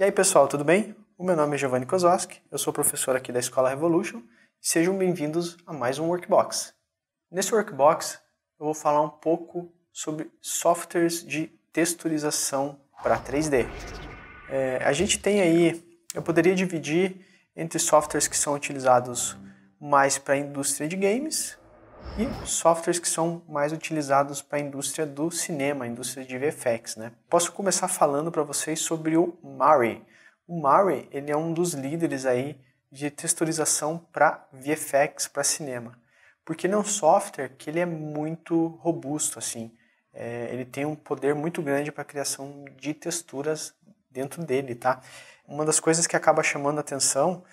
E aí, pessoal, tudo bem? O meu nome é Giovanni Kozowski, eu sou professor aqui da Escola Revolution sejam bem-vindos a mais um Workbox. Nesse Workbox, eu vou falar um pouco sobre softwares de texturização para 3D. É, a gente tem aí, eu poderia dividir entre softwares que são utilizados mais para a indústria de games e softwares que são mais utilizados para a indústria do cinema, a indústria de VFX, né? Posso começar falando para vocês sobre o Mari. O Mari, ele é um dos líderes aí de texturização para VFX, para cinema. Porque ele é um software que ele é muito robusto, assim. É, ele tem um poder muito grande para a criação de texturas dentro dele, tá? Uma das coisas que acaba chamando a atenção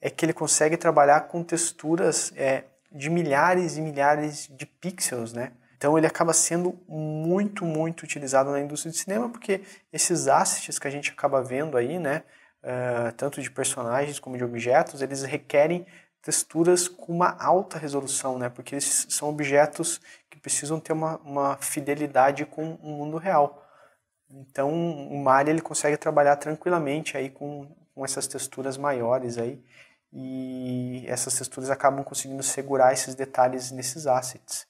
é que ele consegue trabalhar com texturas é, de milhares e milhares de pixels, né? Então ele acaba sendo muito, muito utilizado na indústria de cinema, porque esses assets que a gente acaba vendo aí, né, uh, tanto de personagens como de objetos, eles requerem texturas com uma alta resolução, né, porque esses são objetos que precisam ter uma, uma fidelidade com o mundo real. Então o Mario ele consegue trabalhar tranquilamente aí com, com essas texturas maiores aí e essas texturas acabam conseguindo segurar esses detalhes nesses assets.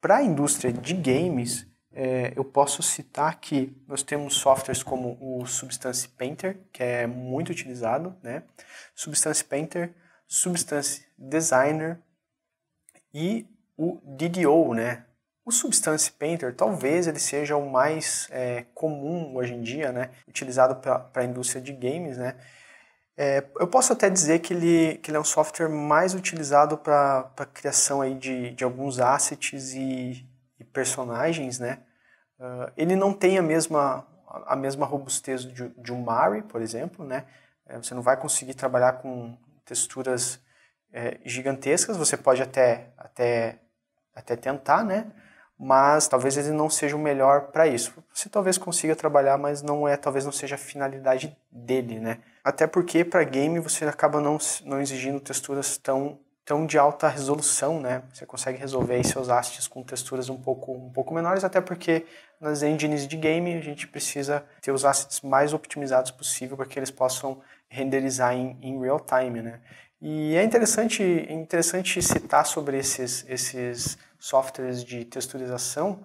Para a indústria de games, é, eu posso citar que nós temos softwares como o Substance Painter, que é muito utilizado, né? Substance Painter, Substance Designer e o DDO, né? O Substance Painter talvez ele seja o mais é, comum hoje em dia, né? Utilizado para a indústria de games, né? É, eu posso até dizer que ele, que ele é um software mais utilizado para criação aí de, de alguns assets e, e personagens, né? Uh, ele não tem a mesma, a mesma robustez de, de um Mari, por exemplo, né? É, você não vai conseguir trabalhar com texturas é, gigantescas, você pode até, até, até tentar, né? mas talvez ele não seja o melhor para isso. Você talvez consiga trabalhar, mas não é, talvez não seja a finalidade dele, né? Até porque para game você acaba não, não exigindo texturas tão tão de alta resolução, né? Você consegue resolver seus hastes com texturas um pouco um pouco menores, até porque nas engines de game a gente precisa ter os assets mais optimizados possível para que eles possam renderizar em, em real time, né? E é interessante, interessante citar sobre esses, esses softwares de texturização,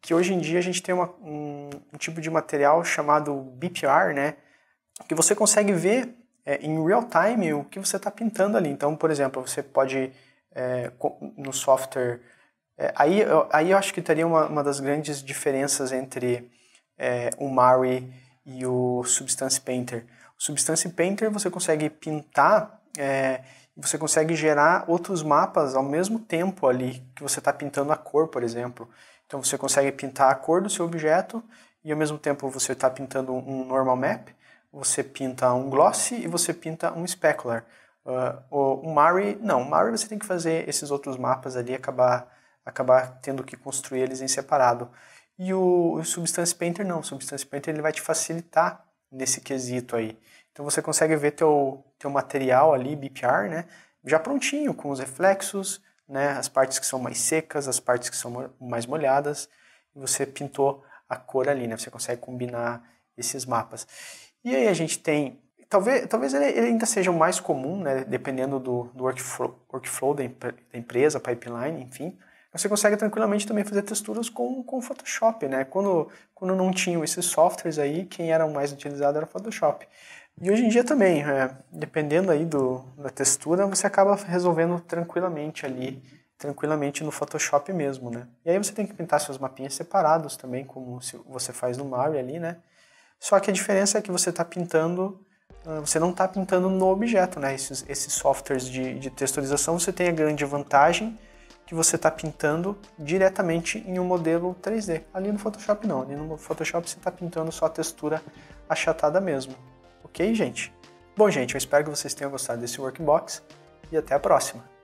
que hoje em dia a gente tem uma, um, um, tipo de material chamado BPR, né? Que você consegue ver é, em real time o que você está pintando ali. Então, por exemplo, você pode é, no software. É, aí, aí eu acho que teria uma, uma das grandes diferenças entre é, o Mari e o Substance Painter. O Substance Painter você consegue pintar é, você consegue gerar outros mapas ao mesmo tempo ali que você está pintando a cor, por exemplo. Então você consegue pintar a cor do seu objeto e ao mesmo tempo você está pintando um normal map, você pinta um glossy e você pinta um specular. Uh, o, Mari, não, o Mari você tem que fazer esses outros mapas ali acabar acabar tendo que construir eles em separado. E o, o Substance Painter não, o Substance Painter ele vai te facilitar nesse quesito aí. Então você consegue ver teu, teu material ali, BPR, né? Já prontinho, com os reflexos, né? As partes que são mais secas, as partes que são mais molhadas. E você pintou a cor ali, né? Você consegue combinar esses mapas. E aí a gente tem... Talvez, talvez ele, ele ainda seja o mais comum, né? Dependendo do, do workflow, workflow da, da empresa, pipeline, enfim você consegue tranquilamente também fazer texturas com, com Photoshop, né? Quando, quando não tinham esses softwares aí, quem era o mais utilizado era o Photoshop. E hoje em dia também, é, dependendo aí do, da textura, você acaba resolvendo tranquilamente ali, tranquilamente no Photoshop mesmo, né? E aí você tem que pintar seus mapinhas separados também, como você faz no Mario ali, né? Só que a diferença é que você está pintando, ah, você não está pintando no objeto, né? Esses, esses softwares de, de texturização, você tem a grande vantagem que você está pintando diretamente em um modelo 3D. Ali no Photoshop não, ali no Photoshop você está pintando só a textura achatada mesmo. Ok, gente? Bom, gente, eu espero que vocês tenham gostado desse workbox e até a próxima!